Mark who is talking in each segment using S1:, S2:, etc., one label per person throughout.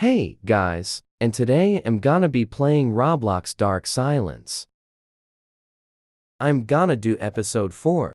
S1: Hey, guys,
S2: and today I'm gonna be playing Roblox Dark Silence. I'm gonna do episode 4.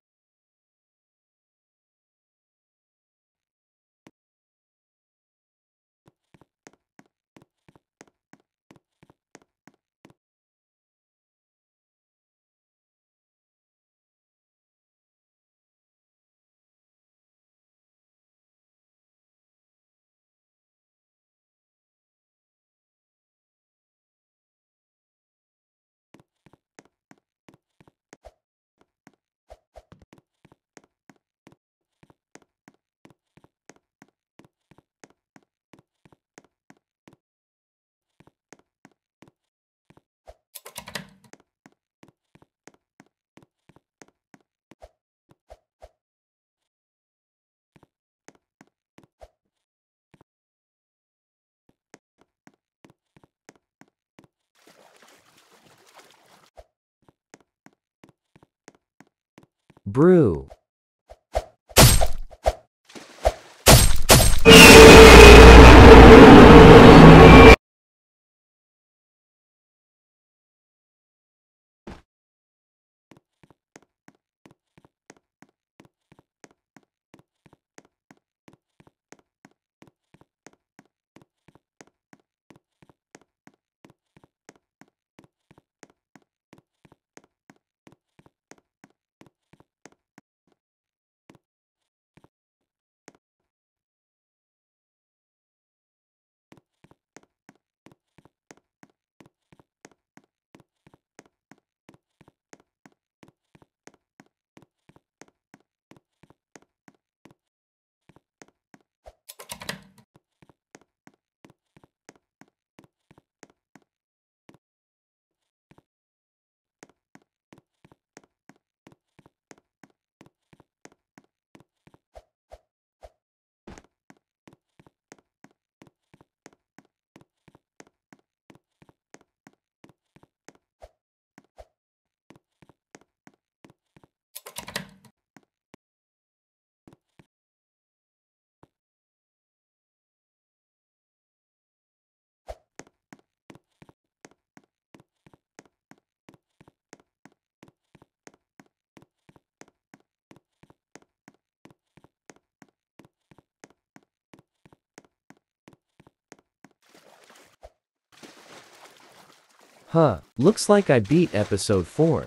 S3: brew.
S4: Huh, looks like I beat episode 4.